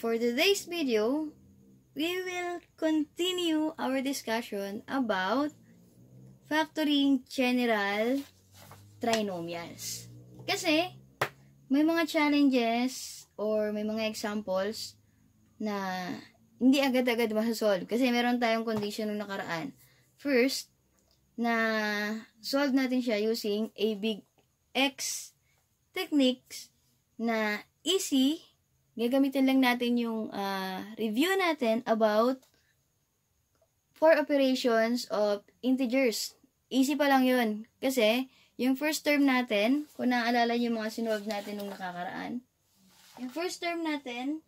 for today's video, we will continue our discussion about factoring general trinomials. Kasi, may mga challenges or may mga examples na hindi agad-agad masasolve. Kasi meron tayong condition nung nakaraan. First, na solve natin siya using a big X techniques na easy gagamitin lang natin yung uh, review natin about for operations of integers. Easy pa lang yun. Kasi, yung first term natin, kung naaalala yung mga sinolve natin nung nakakaraan, yung first term natin,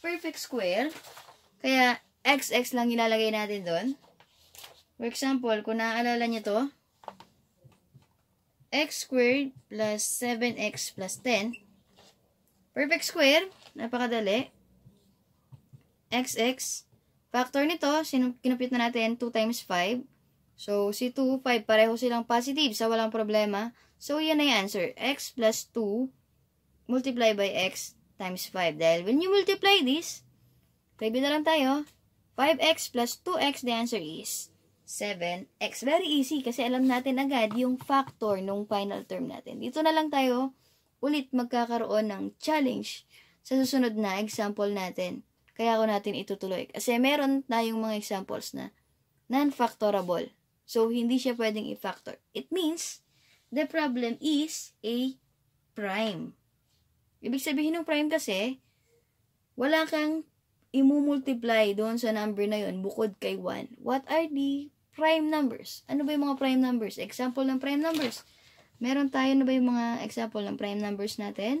perfect square. Kaya, xx lang nilalagay natin doon. For example, kung naaalala nyo to, x squared plus 7x plus 10. Perfect square, Napakadali. XX. Factor nito, kinupit na natin 2 times 5. So, si 2, 5, pareho silang positive sa so walang problema. So, yan na yung answer. X plus 2 multiply by X times 5. Dahil when you multiply this, review na lang tayo. 5X plus 2X, the answer is 7X. Very easy kasi alam natin agad yung factor nung final term natin. Dito na lang tayo ulit magkakaroon ng challenge sa susunod na example natin. Kaya ko natin itutuloy. Kasi meron na yung mga examples na non-factorable. So, hindi siya pwedeng i-factor. It means, the problem is a prime. Ibig sabihin ng prime kasi, wala kang imumultiply doon sa number na yon bukod kay 1. What are the prime numbers? Ano ba yung mga prime numbers? Example ng prime numbers. Meron tayo na ano ba yung mga example ng prime numbers natin?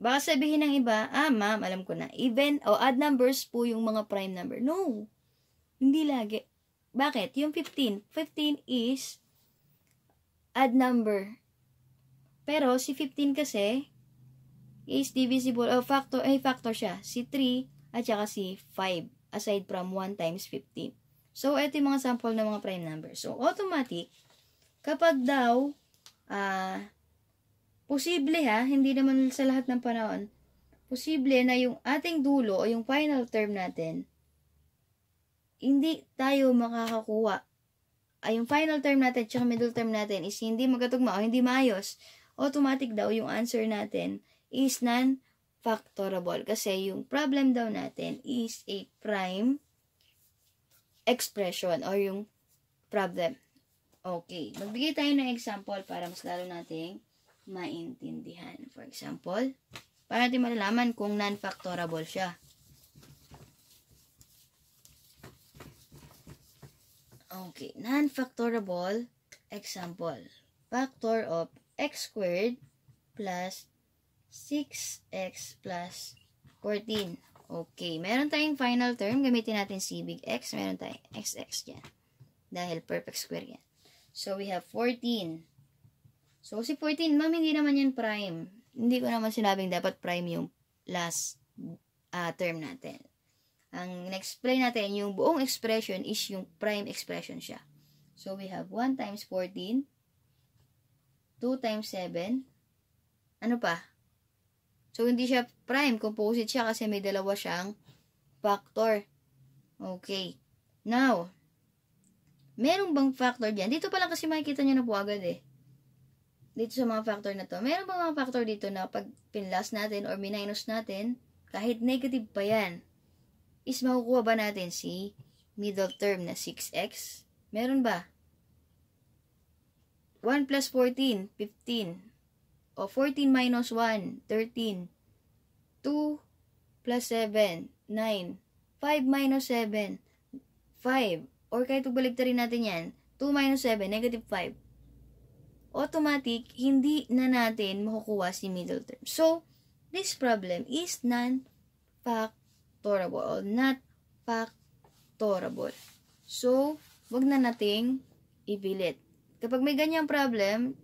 Baka sabihin ng iba, ah ma'am, alam ko na, even o odd numbers po yung mga prime number. No, hindi lagi. Bakit? Yung 15. 15 is odd number. Pero si 15 kasi is divisible, o oh, factor, ay factor siya. Si 3 at saka si 5 aside from 1 times 15. So, ito yung mga sample ng mga prime number. So, automatic, kapag daw, ah, uh, Posible ha, hindi naman sa lahat ng panahon, posible na yung ating dulo o yung final term natin, hindi tayo makakakuha. Ay, yung final term natin tsaka middle term natin is hindi magatugma o hindi maayos. Automatic daw yung answer natin is non-factorable. Kasi yung problem daw natin is a prime expression or yung problem. Okay. Magbigay tayo ng example para mas lalo nating maintindihan. For example, para natin malalaman kung non-factorable siya. Okay, non-factorable, example, factor of x squared plus 6x plus 14. Okay, meron tayong final term. Gamitin natin si big X. Meron tayong XX yan. Dahil perfect square yan. So, we have 14 So, si 14, ma'am, hindi naman yan prime. Hindi ko naman sinabing dapat prime yung last uh, term natin. Ang explain natin, yung buong expression is yung prime expression siya. So, we have 1 times 14, 2 times 7, ano pa? So, hindi siya prime. Composite siya kasi may dalawa siyang factor. Okay. Now, merong bang factor dyan? Dito pa lang kasi makikita nyo na po agad eh dito sa mga factor na to, meron ba mga factor dito na pag pinlas natin or minus natin, kahit negative pa yan, is makukuha ba natin si middle term na 6x? Meron ba? 1 plus 14, 15. O 14 minus 1, 13. 2 plus 7, 9. 5 minus 7, 5. Or kahit ubaligtarin natin yan, 2 minus 7, negative 5 automatic, hindi na natin makukuha si middle term. So, this problem is non-factorable not factorable. So, wag na nating ibilit. Kapag may ganyang problem,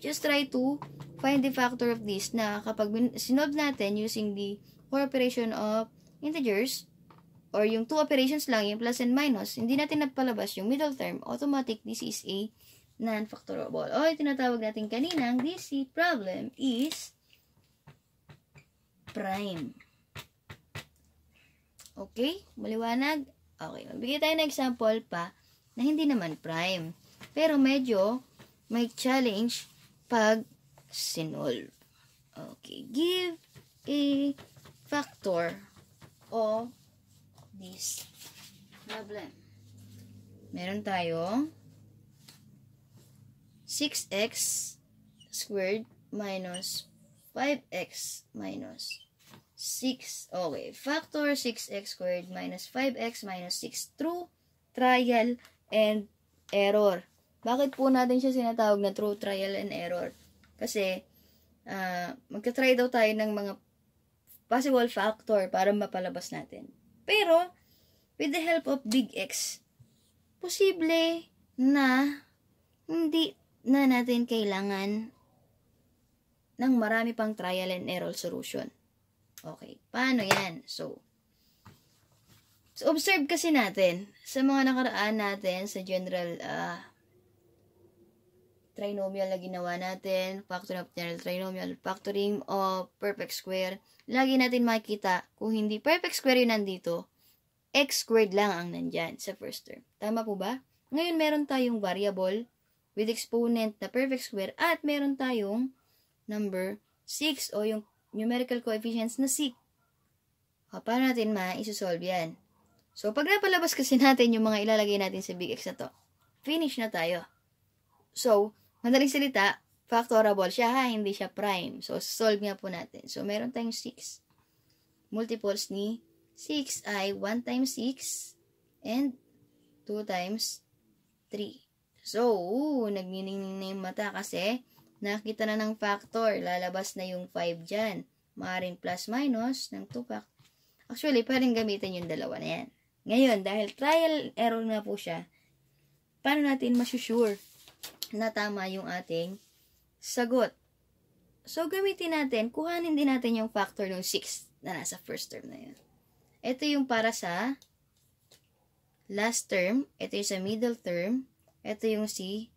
just try to find the factor of this na kapag sinob natin using the cooperation of integers, or yung two operations lang, yung plus and minus, hindi natin napalabas yung middle term, automatic, this is a non-factorable o tinatawag natin kanina ang DC problem is prime. Okay? Maliwanag? Okay. Magbigay tayo ng example pa na hindi naman prime. Pero medyo may challenge pag sinolve. Okay. Give a factor of this problem. Meron tayong 6x squared minus 5x minus 6. Okay, factor 6x squared minus 5x minus 6. True, trial, and error. Bakit po natin siya sinatawag na true trial and error? Kasi, uh, ah, magka-try daw tayo ng mga possible factor para mapalabas natin. Pero, with the help of big X, posible na hindi na natin kailangan ng marami pang trial and error solution. Okay, paano yan? So, so observe kasi natin sa mga nakaraan natin sa general uh, trinomial na ginawa natin, factor of general trinomial, factoring of perfect square, lagi natin makikita kung hindi perfect square yun nandito, x squared lang ang nandyan sa first term. Tama po ba? Ngayon, meron tayong variable with exponent na perfect square at meron tayong number 6 o yung numerical coefficients na 6. O, ah, paano natin ma-isosolve yan? So, pag napalabas kasi natin yung mga ilalagay natin sa big X na to, finish na tayo. So, madaling salita, factorable siya ha, hindi siya prime. So, solve nga po natin. So, meron tayong 6. Multiples ni 6 ay 1 times 6 and 2 times 3. So, ooh, nagniningning na yung mata kasi nakita na ng factor. Lalabas na yung 5 dyan. Maaring plus minus ng 2 factor. Actually, pwedeng gamitin yung dalawa na yan. Ngayon, dahil trial error na po siya, paano natin masusure na tama yung ating sagot? So, gamitin natin, kuhanin din natin yung factor ng 6 na nasa first term na yun. Ito yung para sa last term, ito yung sa middle term, ito yung si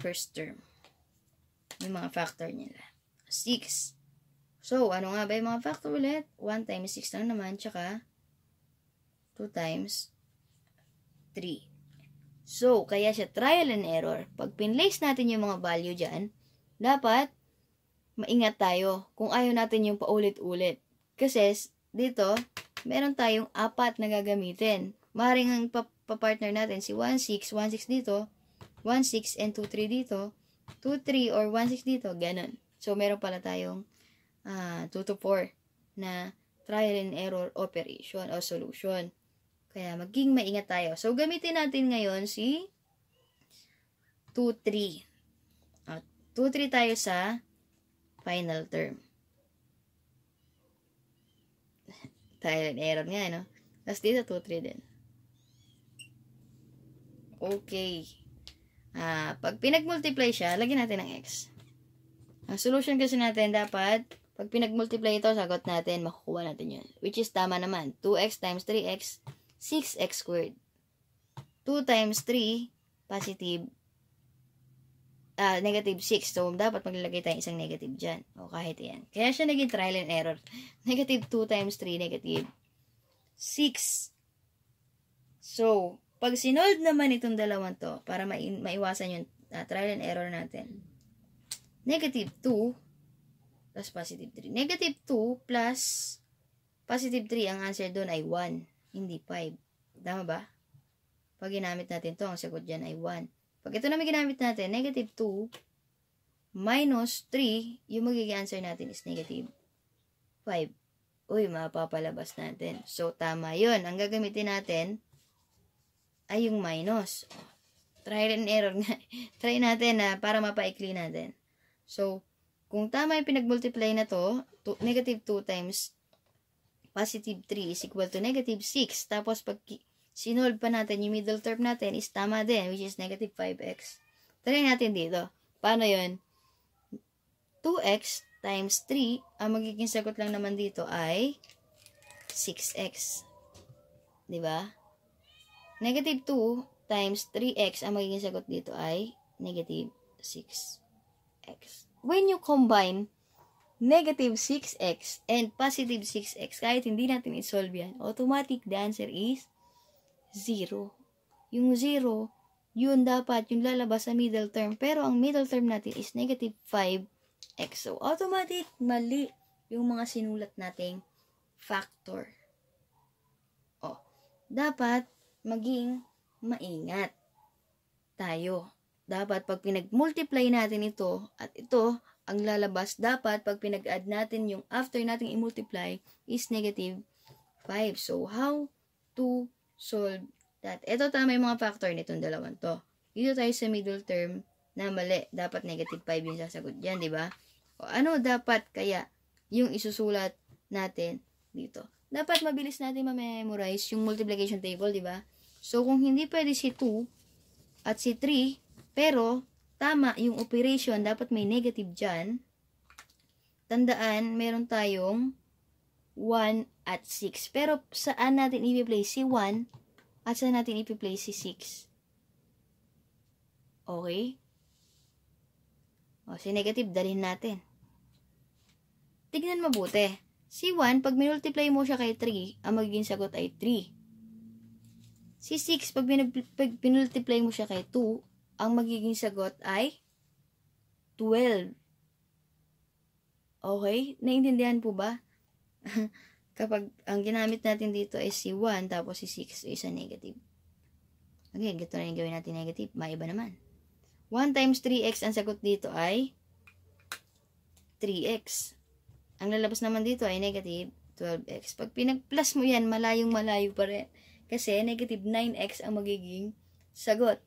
first term. Yung mga factor nila. 6. So, ano nga ba yung mga factor ulit? 1 times 6 lang naman, tsaka 2 times 3. So, kaya siya trial and error. Pag pinlace natin yung mga value dyan, dapat maingat tayo kung ayaw natin yung paulit-ulit. Kasi dito, meron tayong apat na gagamitin. Maring ang papartner natin si 1, 6, 1, 6 dito, 1-6 and 2-3 dito, 2-3 or 1-6 dito, ganun. So, meron pala tayong uh, ah, 2 to 4 na trial and error operation o solution. Kaya, maging maingat tayo. So, gamitin natin ngayon si 2-3. Uh, 2-3 tayo sa final term. trial and error nga, eh, no? Tapos dito, 2-3 din. Okay. Uh, pag pinag-multiply siya, lagyan natin ang x. Ang solution kasi natin dapat, pag pinag-multiply ito, sagot natin, makukuha natin yun. Which is tama naman. 2x times 3x, 6x squared. 2 times 3, positive, uh, negative 6. So, dapat maglalagay tayo isang negative dyan. O kahit yan. Kaya siya naging trial and error. Negative 2 times 3, negative 6. So, pag sinold naman itong dalawang to, para ma maiwasan yung uh, trial and error natin, negative 2 plus positive 3. Negative 2 plus positive 3, ang answer doon ay 1, hindi 5. Tama ba? Pag ginamit natin to, ang sagot dyan ay 1. Pag ito naman ginamit natin, negative 2 minus 3, yung magiging answer natin is negative 5. Uy, mapapalabas natin. So, tama yun. Ang gagamitin natin, ay yung minus. try and error nga. try natin na para mapaikli natin. So, kung tama yung pinag-multiply na to, to negative 2 times positive 3 is equal to negative 6. Tapos, pag sinolve pa natin yung middle term natin is tama din, which is negative 5x. Try natin dito. Paano yun? 2x times 3, ang magiging sagot lang naman dito ay 6x. ba? Diba? Negative 2 times 3x, ang magiging sagot dito ay negative 6x. When you combine negative 6x and positive 6x, kahit hindi natin isolve yan, automatic the answer is 0. Yung 0, yun dapat yung lalabas sa middle term. Pero ang middle term natin is negative 5x. So, automatic, mali yung mga sinulat nating factor. Oh, dapat maging maingat tayo. Dapat pag pinag-multiply natin ito at ito ang lalabas dapat pag pinag-add natin yung after nating i-multiply is negative 5. So, how to solve that? Ito tama yung mga factor nitong dalawang to. Dito tayo sa middle term na mali. Dapat negative 5 yung sasagot dyan, di ba? O ano dapat kaya yung isusulat natin dito? dapat mabilis natin ma-memorize yung multiplication table, di ba? So, kung hindi pwede si 2 at si 3, pero tama yung operation, dapat may negative dyan. Tandaan, meron tayong 1 at 6. Pero saan natin ipi-place si 1 at saan natin ipi-place si 6? Okay? O, si negative, dalhin natin. Tignan mabuti. Si 1, pag minultiply mo siya kay 3, ang magiging sagot ay 3. Si 6, pag, min pag minultiply mo siya kay 2, ang magiging sagot ay 12. Okay? Naintindihan po ba? Kapag ang ginamit natin dito ay si 1, tapos si 6 ay isa negative. Okay, ganito na yung gawin natin negative. Maiba naman. 1 times 3x, ang sagot dito ay 3x. Ang lalabas naman dito ay negative 12x. Pag pinag-plus mo yan, malayong malayo pa rin. Kasi negative 9x ang magiging sagot.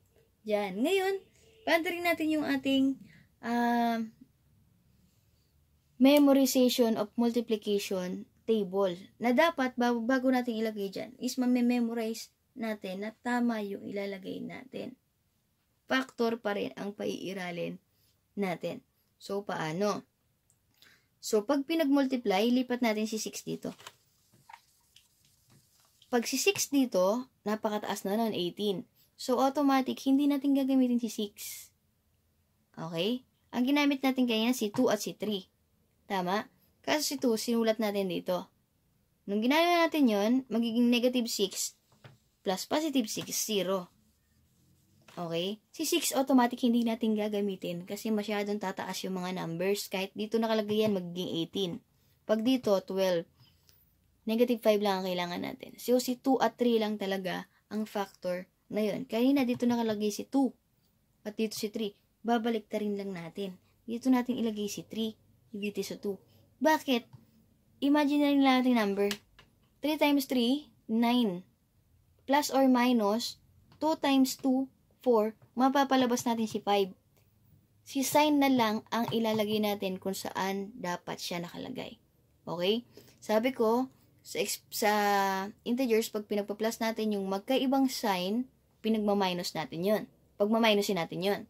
Yan. Ngayon, pantarin natin yung ating uh, memorization of multiplication table na dapat bago natin ilagay dyan is mamememorize natin na tama yung ilalagay natin. Factor pa rin ang paiiralin natin. So, paano? So, pag pinag-multiply, lipat natin si 6 dito. Pag si 6 dito, napakataas na nun, 18. So, automatic, hindi natin gagamitin si 6. Okay? Ang ginamit natin kanya si 2 at si 3. Tama? Kaso si 2, sinulat natin dito. Nung ginawa natin yon magiging negative 6 plus positive 6, 0. Okay? Si 6 automatic hindi natin gagamitin kasi masyadong tataas yung mga numbers. Kahit dito nakalagay yan, magiging 18. Pag dito, 12. Negative 5 lang ang kailangan natin. So, si 2 at 3 lang talaga ang factor na yun. Kanina dito nakalagay si 2 at dito si 3. Babalik ta rin lang natin. Dito natin ilagay si 3 dito sa 2. Bakit? Imagine na rin natin number. 3 times 3, 9. Plus or minus, 2 times 2, 4, mapapalabas natin si 5. Si sign na lang ang ilalagay natin kung saan dapat siya nakalagay. Okay? Sabi ko, sa, sa integers, pag pinagpa-plus natin yung magkaibang sign, pinagma-minus natin yun. Pagma-minusin natin yun.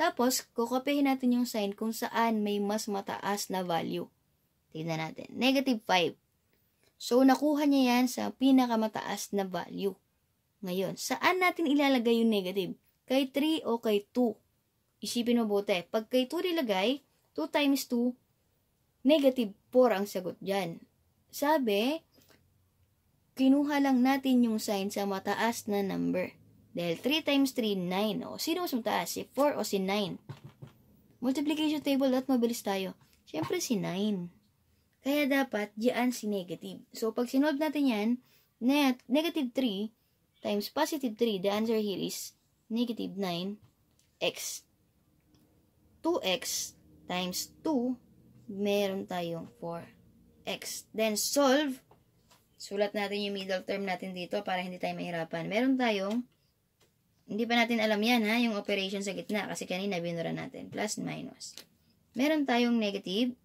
Tapos, kukopihin natin yung sign kung saan may mas mataas na value. Tignan natin. Negative 5. So, nakuha niya yan sa pinakamataas na value. Ngayon, saan natin ilalagay yung negative? kay 3 o kay 2. Isipin mabuti. Pag kay 2 nilagay, 2 times 2, negative 4 ang sagot dyan. Sabi, kinuha lang natin yung sign sa mataas na number. Dahil 3 times 3, 9. O, sino mas mataas? Si 4 o si 9? Multiplication table, at mabilis tayo. Siyempre si 9. Kaya dapat, diyan si negative. So, pag sinolve natin yan, negative 3 times positive 3, the answer here is negative 9x 2x times 2 meron tayong 4x. Then solve. Sulat natin yung middle term natin dito para hindi tayo mahirapan. Meron tayong hindi pa natin alam yan ha, yung operation sa gitna kasi kanina binura natin. Plus minus. Meron tayong negative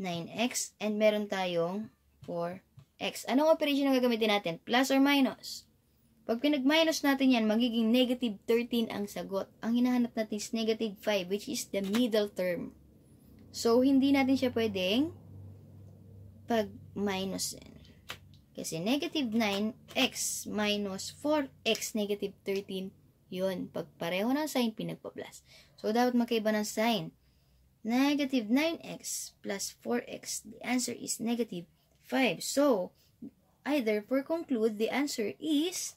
9x and meron tayong 4x. Anong operation ang gagamitin natin? Plus or minus? Pag pinag-minus natin yan, magiging negative 13 ang sagot. Ang hinahanap natin is negative 5, which is the middle term. So, hindi natin siya pwedeng pag-minusin. Kasi negative 9x minus 4x negative 13, yun. Pag pareho ng sign, pinagpa-plus. So, dapat magkaiba ng sign. Negative 9x plus 4x, the answer is negative 5. So, either for conclude, the answer is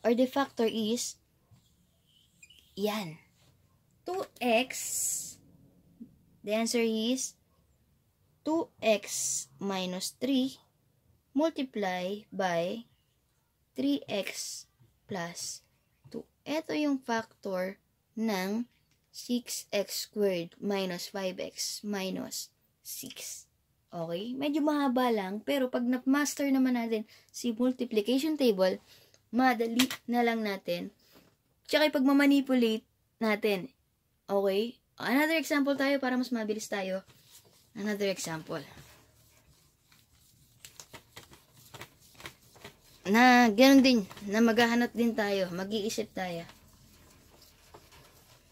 or the factor is yan. 2x the answer is 2x minus 3 multiply by 3x plus 2. Ito yung factor ng 6x squared minus 5x minus 6. Okay? Medyo mahaba lang, pero pag na-master naman natin si multiplication table, madali na lang natin. Tsaka ipagmamanipulate natin. Okay? Another example tayo para mas mabilis tayo. Another example. Na ganoon din, na maghahanap din tayo, mag-iisip tayo.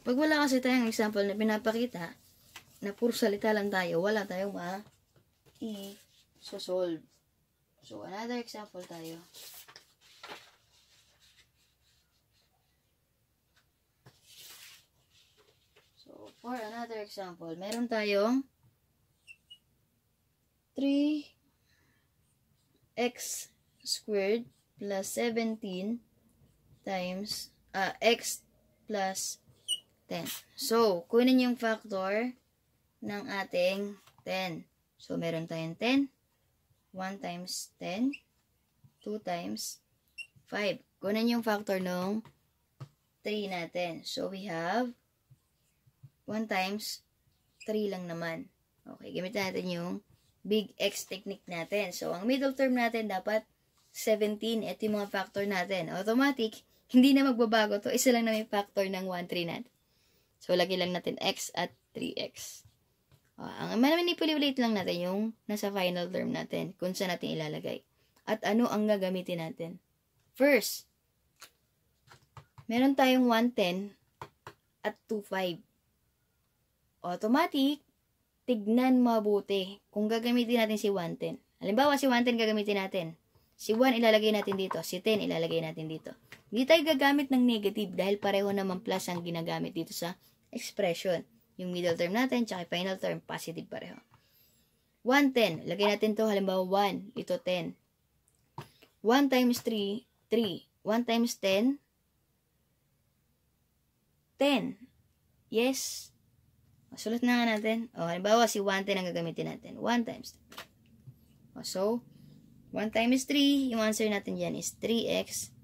Pag wala kasi tayong example na pinapakita, na puro salita lang tayo, wala tayong ma i-solve. So, another example tayo. For another example, meron tayong 3x squared plus 17 times uh, x plus 10. So, kunin yung factor ng ating 10. So, meron tayong 10. 1 times 10. 2 times 5. Kunin yung factor ng 3 natin. So, we have 1 times 3 lang naman. Okay, gamit natin yung big X technique natin. So, ang middle term natin dapat 17. Ito yung mga factor natin. Automatic, hindi na magbabago to. Isa lang na may factor ng 1, 3 natin. So, lagay lang natin X at 3X. Uh, ang manipulate lang natin yung nasa final term natin, kung saan natin ilalagay. At ano ang gagamitin natin. First, meron tayong 110 at 25 automatic, tignan mabuti kung gagamitin natin si 110. Halimbawa, si 110 gagamitin natin. Si 1 ilalagay natin dito. Si 10 ilalagay natin dito. Hindi tayo gagamit ng negative dahil pareho naman plus ang ginagamit dito sa expression. Yung middle term natin, tsaka final term, positive pareho. 110. Lagay natin to halimbawa 1. Ito 10. 1 times 3, 3. 1 times 10, 10. Yes, Sulat na nga natin. O, halimbawa, si 1 10 ang gagamitin natin. 1 times O, so, 1 times 3. Yung answer natin dyan is 3x.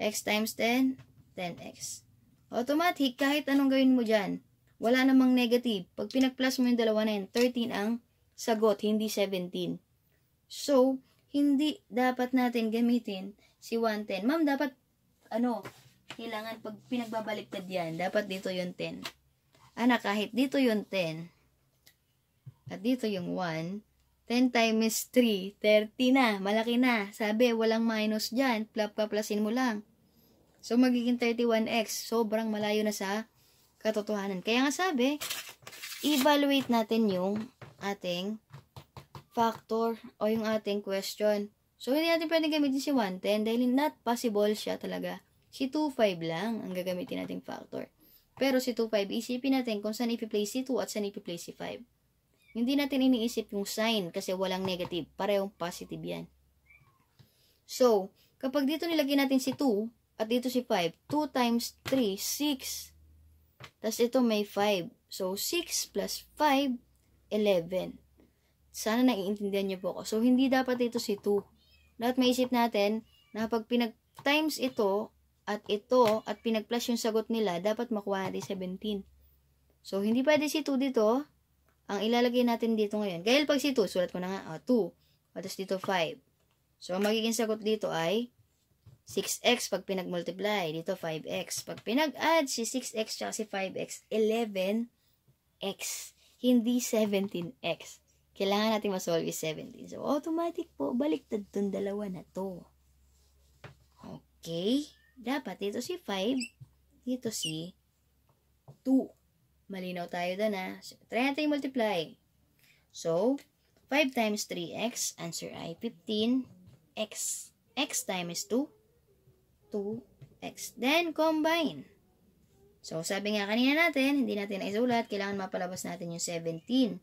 x times 10, 10x. Automatic, kahit anong gawin mo dyan, wala namang negative. Pag pinag-plus mo yung dalawa na yun, 13 ang sagot, hindi 17. So, hindi dapat natin gamitin si 110. Ma'am, dapat, ano, kailangan pag pinagbabaliktad yan, dapat dito yung 10. Ana, kahit dito yung 10, at dito yung 1, 10 times 3, 30 na, malaki na. Sabi, walang minus dyan, plaplasin mo lang. So, magiging 31x, sobrang malayo na sa katotohanan. Kaya nga sabi, evaluate natin yung ating factor o yung ating question. So, hindi natin pwedeng gamitin si 110 dahil not possible siya talaga. Si 25 lang ang gagamitin nating factor. Pero si 2, 5, isipin natin kung saan ipi-place si 2 at saan ipi-place si 5. Hindi natin iniisip yung sign kasi walang negative. Parehong positive yan. So, kapag dito nilagay natin si 2 at dito si 5, 2 times 3, 6. Tapos ito may 5. So, 6 plus 5, 11. Sana naiintindihan niyo po ako. So, hindi dapat ito si 2. Dapat maisip natin na pag pinag-times ito at ito, at pinag-plus yung sagot nila, dapat makuha natin 17. So, hindi pwede si 2 dito. Ang ilalagay natin dito ngayon. Dahil pag si 2, sulat ko na nga, oh, 2. At dito 5. So, ang magiging sagot dito ay 6x pag pinag-multiply. Dito 5x. Pag pinag-add si 6x tsaka si 5x, 11x. Hindi 17x. Kailangan natin masolve is 17. So, automatic po, baliktad tong dalawa na to. Okay. Dapat dito si 5, dito si 2. Malinaw tayo doon ha. Ah. So, try multiply. So, 5 times 3x, answer ay 15x. x times 2, 2x. Then, combine. So, sabi nga kanina natin, hindi natin isulat, kailangan mapalabas natin yung 17.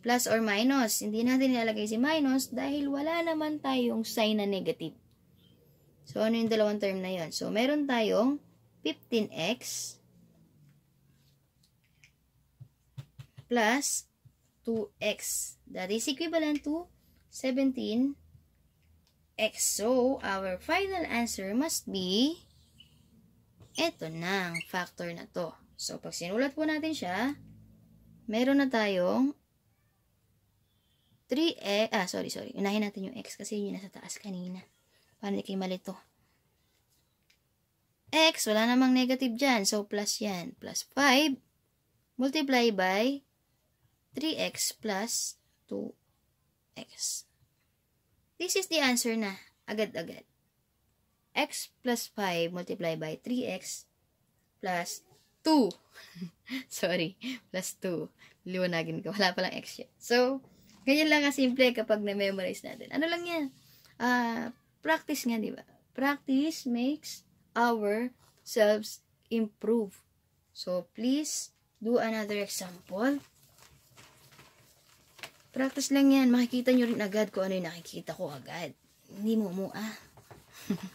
Plus or minus, hindi natin nilalagay si minus dahil wala naman tayong sign na negative. So, ano yung dalawang term na yon? So, meron tayong 15x plus 2x. That is equivalent to 17x. So, our final answer must be eto na ang factor na to. So, pag sinulat po natin siya, meron na tayong 3x, ah, sorry, sorry. Unahin natin yung x kasi yun yung nasa taas kanina. Para hindi kayo malito. X, wala namang negative dyan. So, plus yan. Plus 5 multiply by 3x plus 2x. This is the answer na. Agad-agad. x plus 5 multiply by 3x plus 2. Sorry. Plus 2. Liwanagin ko. Wala palang x yet. So, ganyan lang simple kapag na-memorize natin. Ano lang yan? Uh, Practice nga, di ba? Practice makes our selves improve. So, please do another example. Practice lang yan. Makikita nyo rin agad kung ano yung nakikita ko agad. Hindi mo mo ah.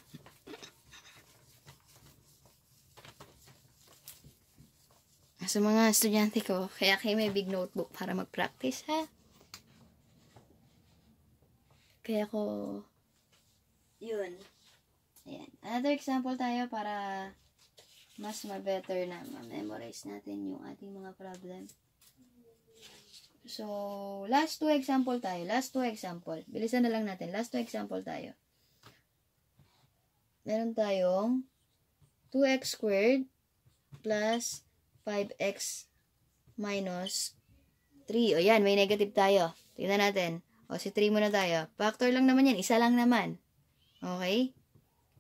Sa mga estudyante ko, kaya kayo may big notebook para mag-practice ha. Kaya ko yun. Ayan. Another example tayo para mas ma-better na ma-memorize natin yung ating mga problem. So, last two example tayo. Last two example. Bilisan na lang natin. Last two example tayo. Meron tayong 2x squared plus 5x minus 3. O yan, may negative tayo. Tingnan natin. O, si 3 muna tayo. Factor lang naman yan. Isa lang naman. Okay?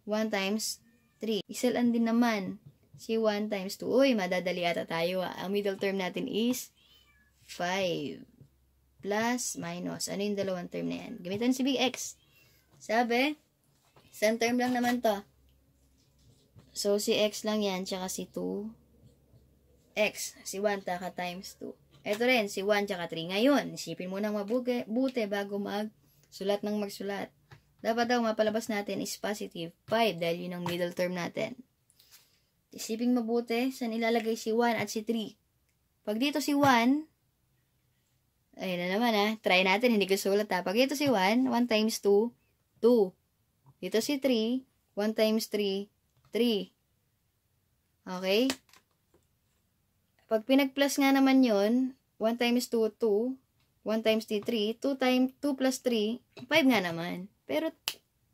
1 times 3. Isalan din naman si 1 times 2. Uy, madadali ata tayo. Ha? Ah. Ang middle term natin is 5 plus minus. Ano yung dalawang term na yan? Gamitan si Big X. Sabi, isang term lang naman to. So, si X lang yan, tsaka si 2. X, si 1, taka times 2. Ito rin, si 1, tsaka 3. Ngayon, isipin mo nang mabuti bago mag sulat ng magsulat. Dapat daw mapalabas natin is positive 5 dahil yun ang middle term natin. Isipin mabuti saan ilalagay si 1 at si 3. Pag dito si 1, ayun na naman ha. Ah. Try natin, hindi ko sulat ha. Ah. Pag dito si 1, 1 times 2, 2. Dito si 3, 1 times 3, 3. Okay? Pag pinag-plus nga naman yon 1 times 2, 2. 1 times 3, 3. 2, time, 2 plus 3, 5 nga naman. Pero,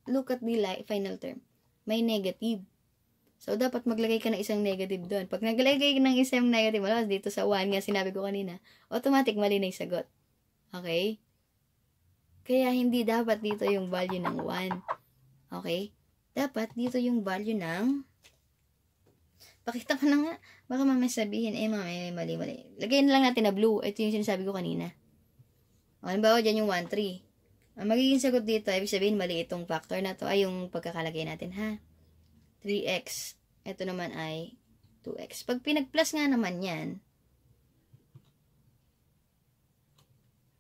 look at the life, final term. May negative. So, dapat maglagay ka ng isang negative doon. Pag naglagay ka ng isang negative, alas dito sa 1 nga sinabi ko kanina, automatic mali na yung sagot. Okay? Kaya hindi dapat dito yung value ng 1. Okay? Dapat dito yung value ng... Pakita ko na nga. Baka mamaya sabihin, eh mamaya eh, mali mali. Lagayin na lang natin na blue. Ito yung sinasabi ko kanina. O, halimbawa, dyan yung 1, 3. Ang magiging sagot dito, ibig sabihin mali itong factor na to ay yung pagkakalagay natin ha. 3x. Ito naman ay 2x. Pag pinag-plus nga naman yan,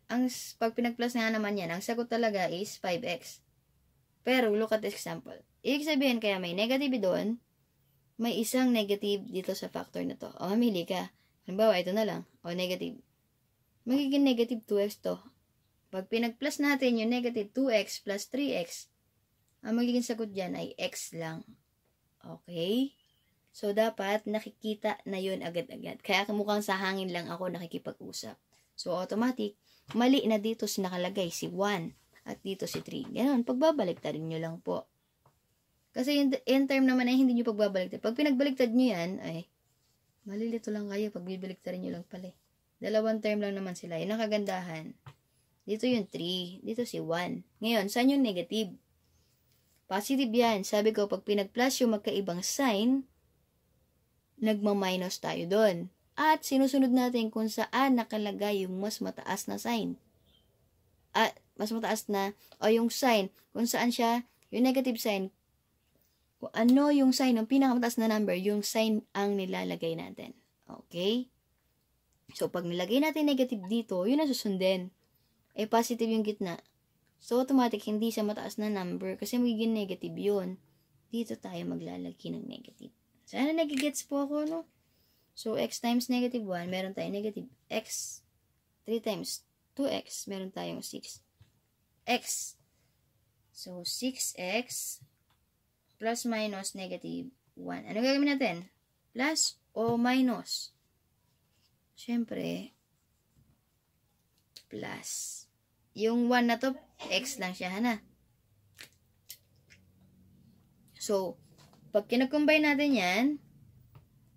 ang pag pinag-plus nga naman yan, ang sagot talaga is 5x. Pero look at this example. Ibig sabihin kaya may negative doon, may isang negative dito sa factor na to. O mamili ka. Halimbawa, ito na lang. O negative. Magiging negative 2x to. Pag pinag-plus natin yung negative 2x plus 3x, ang magiging sagot dyan ay x lang. Okay? So, dapat nakikita na yun agad-agad. Kaya mukhang sa hangin lang ako nakikipag-usap. So, automatic, mali na dito si nakalagay si 1 at dito si 3. Ganon, pagbabaligtad nyo lang po. Kasi yung end term naman ay hindi nyo pagbabaliktad. Pag pinagbaligtad nyo yan, ay, malilito lang kayo. Pag bibaligtad nyo lang pala. Eh. Dalawang term lang naman sila. Yung eh. nakagandahan. kagandahan. Dito yung 3. Dito si 1. Ngayon, saan yung negative? Positive yan. Sabi ko, pag pinag-plus yung magkaibang sign, nagma-minus tayo doon. At sinusunod natin kung saan nakalagay yung mas mataas na sign. At mas mataas na, o yung sign, kung saan siya, yung negative sign, kung ano yung sign, ang pinakamataas na number, yung sign ang nilalagay natin. Okay? So, pag nilagay natin negative dito, yun ang susundin ay eh, positive yung gitna. So, automatic, hindi siya mataas na number kasi magiging negative yun. Dito tayo maglalagay ng negative. Sana nagigets po ako, no? So, x times negative 1, meron tayong negative x. 3 times 2x, meron tayong 6. x. So, 6x plus minus negative 1. Ano gagawin natin? Plus o minus? Siyempre, plus. Yung 1 na to, x lang siya, hana. So, pag kinakombine natin yan,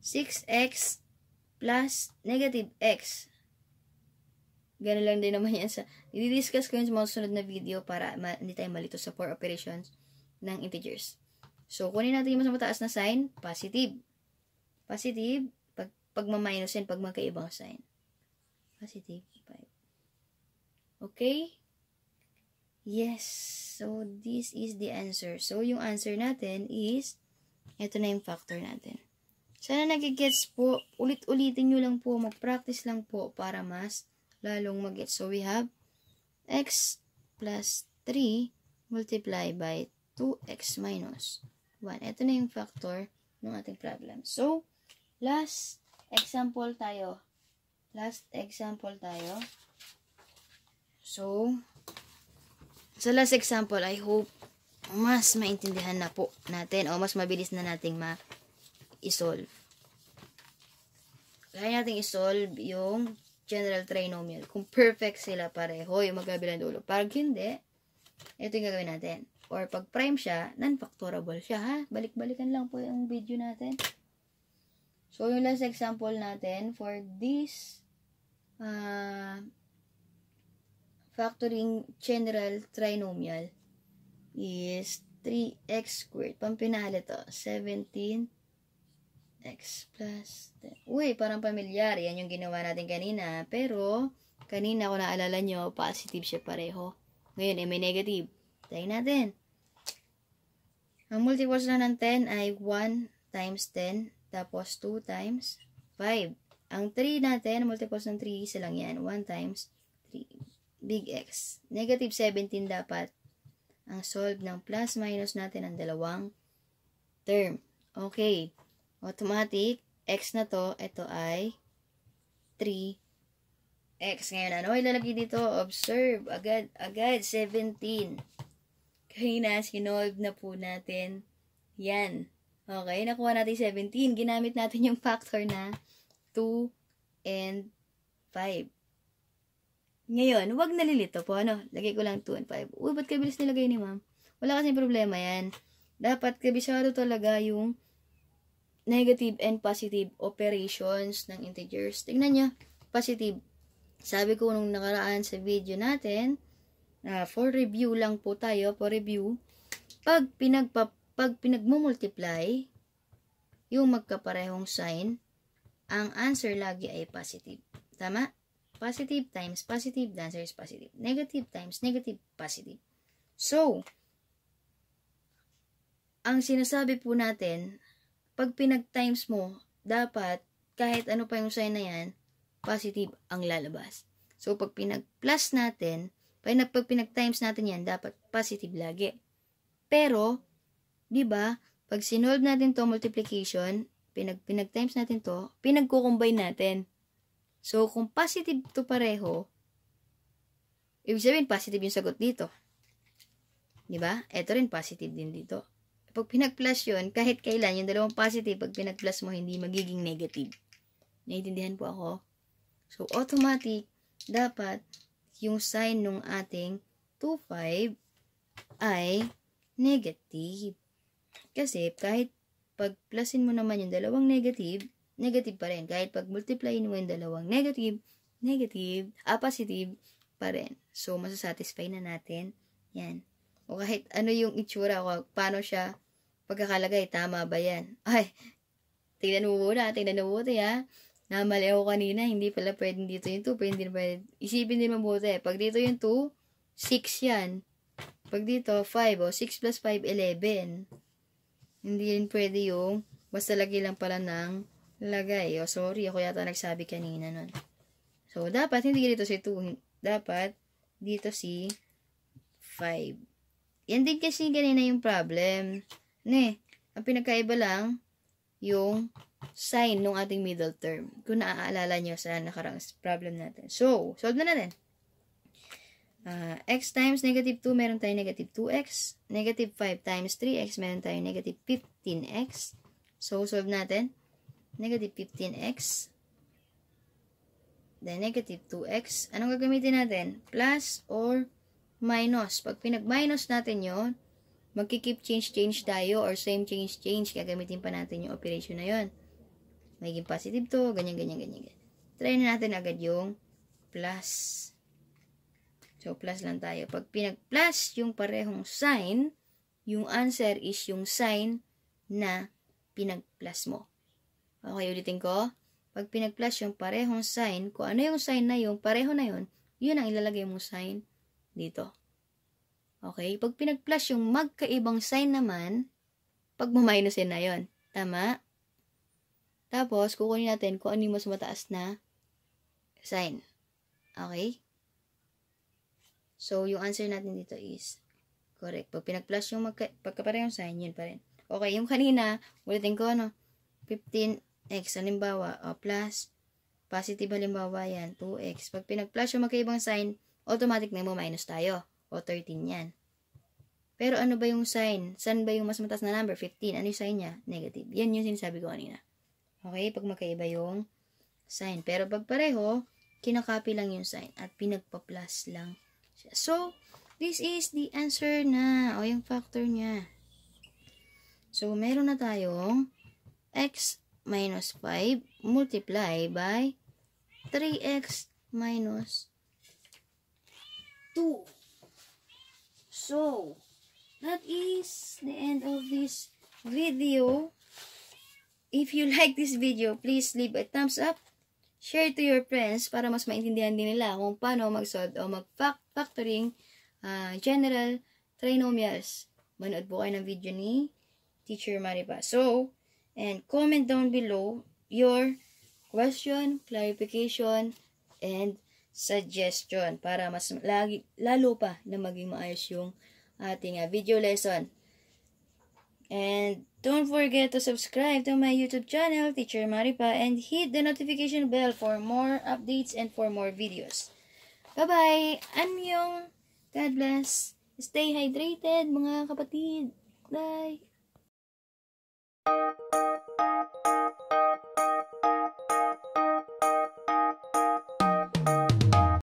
6x plus negative x. Ganun lang din naman yan sa, i-discuss ko yun sa mga susunod na video para ma, hindi tayo malito sa four operations ng integers. So, kunin natin yung mas mataas na sign, positive. Positive, pag, pag ma-minus yan, pag magkaibang sign. Positive. Okay? Yes. So, this is the answer. So, yung answer natin is, ito na yung factor natin. Sana nagigets po. Ulit-ulitin nyo lang po. Mag-practice lang po para mas lalong mag -gets. So, we have x plus 3 multiply by 2x minus 1. Ito na yung factor ng ating problem. So, last example tayo. Last example tayo. So, sa last example, I hope mas maintindihan na po natin o mas mabilis na nating ma-isolve. Kaya nating isolve yung general trinomial. Kung perfect sila pareho, yung magkabilang dulo. Parang hindi, ito yung gagawin natin. Or pag prime siya, non-factorable siya, ha? Balik-balikan lang po yung video natin. So, yung last example natin for this uh, factoring general trinomial is 3x squared. Pampinahal ito. 17x plus 10. Uy, parang pamilyar. Yan yung ginawa natin kanina. Pero, kanina ko naalala nyo, positive siya pareho. Ngayon, eh, may negative. Tayin natin. Ang multiples na ng 10 ay 1 times 10, tapos 2 times 5. Ang 3 natin, multiples ng 3, isa lang yan. 1 times 3 big X. Negative 17 dapat ang solve ng plus minus natin ang dalawang term. Okay. Automatic, x na to, ito ay 3x. Ngayon, ano ilalagay dito? Observe, agad, agad, 17. Kaya na, sinolve na po natin. Yan. Okay, nakuha natin 17. Ginamit natin yung factor na 2 and 5. Ngayon, wag nalilito po. Ano, lagay ko lang 2 and 5. Uy, ba't kabilis nilagay ni ma'am? Wala kasi problema yan. Dapat kabisado talaga yung negative and positive operations ng integers. Tingnan nyo, positive. Sabi ko nung nakaraan sa video natin, uh, for review lang po tayo, for review, pag, pinagpa, pag pinagmumultiply yung magkaparehong sign, ang answer lagi ay positive. Tama? Positive times positive, the answer is positive. Negative times negative, positive. So, ang sinasabi po natin, pag pinag-times mo, dapat kahit ano pa yung sign na yan, positive ang lalabas. So, pag pinag-plus natin, pag pinag-times natin yan, dapat positive lagi. Pero, di ba, pag sinolve natin to multiplication, pinag-times pinag natin to, pinag-combine natin. So, kung positive to pareho, ibig sabihin positive yung sagot dito. Di ba? Ito rin positive din dito. Pag pinag-plus yun, kahit kailan, yung dalawang positive, pag pinag-plus mo, hindi magiging negative. Naiintindihan po ako? So, automatic, dapat yung sign nung ating 2,5 5 ay negative. Kasi, kahit pag plusin mo naman yung dalawang negative, negative pa rin. Kahit pag multiplyin mo yung dalawang negative, negative, ah, positive pa rin. So, masasatisfy na natin. Yan. O kahit ano yung itsura ko, paano siya pagkakalagay, tama ba yan? Ay, tingnan mo muna, tingnan mo muna, ha? Namali ako kanina, hindi pala pwedeng dito yung 2, pwedeng din pwede. Isipin din mabuti. Pag dito yung 2, 6 yan. Pag dito, 5, Oh, 6 plus 5, 11. Hindi rin pwede yung, basta lagi lang pala ng lagay. oh, sorry, ako yata nagsabi kanina nun. So, dapat, hindi dito si 2. Dapat, dito si 5. Yan din kasi kanina yung problem. Ne, ang pinakaiba lang, yung sign ng ating middle term. Kung naaalala nyo sa nakarang problem natin. So, solve na natin. Uh, x times negative 2, meron tayong negative 2x. Negative 5 times 3x, meron tayong negative 15x. So, solve natin negative 15x, then negative 2x. Anong gagamitin natin? Plus or minus. Pag pinag-minus natin yon magkikip change-change tayo or same change-change. Gagamitin pa natin yung operation na yon Magiging positive to, ganyan, ganyan, ganyan. Try na natin agad yung plus. So, plus lang tayo. Pag pinag-plus yung parehong sign, yung answer is yung sign na pinag-plus mo. Okay, ulitin ko. Pag pinag-plus yung parehong sign, kung ano yung sign na yung pareho na yun, yun ang ilalagay mong sign dito. Okay, pag pinag-plus yung magkaibang sign naman, pag minusin na yon Tama? Tapos, kukunin natin kung ano mas mataas na sign. Okay? So, yung answer natin dito is correct. Pag pinag-plus yung magka, pagkaparehong sign, yun pa rin. Okay, yung kanina, ulitin ko, ano, 15, x. Halimbawa, o, plus, positive halimbawa yan, 2x. Pag pinag-plus yung magkaibang sign, automatic na mo minus tayo. O 13 yan. Pero ano ba yung sign? San ba yung mas matas na number? 15. Ano yung sign niya? Negative. Yan yung sinasabi ko kanina. Okay? Pag magkaiba yung sign. Pero pag pareho, kinakopy lang yung sign at pinagpa-plus lang So, this is the answer na o yung factor niya. So, meron na tayong x minus 5 multiply by 3x minus 2. So, that is the end of this video. If you like this video, please leave a thumbs up. Share to your friends para mas maintindihan din nila kung paano mag-solve o mag-factoring uh, ah, general trinomials. Manood po kayo ng video ni Teacher Maripa. So, and comment down below your question, clarification, and suggestion para mas lagi, lalo pa na maging maayos yung ating uh, video lesson. And don't forget to subscribe to my YouTube channel, Teacher Maripa, and hit the notification bell for more updates and for more videos. Bye-bye! Annyeong! God bless! Stay hydrated, mga kapatid! Bye!